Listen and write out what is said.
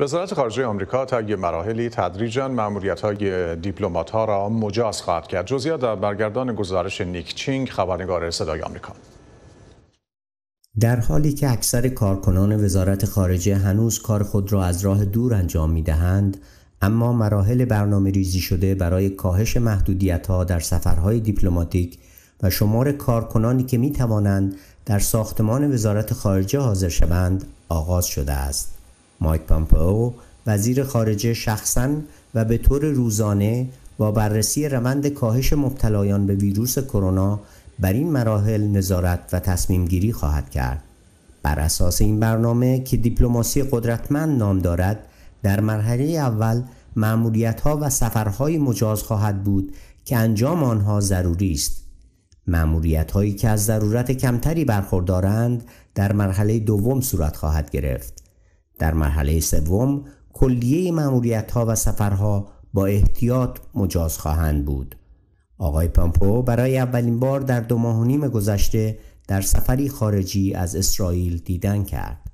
وزارت خارجه آمریکا تا یک مراحلی تدریجا دیپلومات ها را مجاز خواهد کرد. جزئیات در برگردان گزارش نیک چینگ خبرنگار صدای آمریکا. در حالی که اکثر کارکنان وزارت خارجه هنوز کار خود را از راه دور انجام می دهند، اما مراحل برنامه ریزی شده برای کاهش محدودیت ها در سفرهای دیپلماتیک و شمار کارکنانی که می توانند در ساختمان وزارت خارجه حاضر شوند آغاز شده است. مایک پامپئو وزیر خارجه شخصا و به طور روزانه با بررسی روند کاهش مبتلایان به ویروس کرونا بر این مراحل نظارت و تصمیم گیری خواهد کرد. بر اساس این برنامه که دیپلماسی قدرتمند نام دارد در مرحله اول معمولیت ها و سفرهای مجاز خواهد بود که انجام آنها ضروری است. معمولیت هایی که از ضرورت کمتری برخوردارند در مرحله دوم صورت خواهد گرفت. در مرحله سوم کلیه مأموریت‌ها ها و سفرها با احتیاط مجاز خواهند بود آقای پامپو برای اولین بار در دو ماه و نیم گذشته در سفری خارجی از اسرائیل دیدن کرد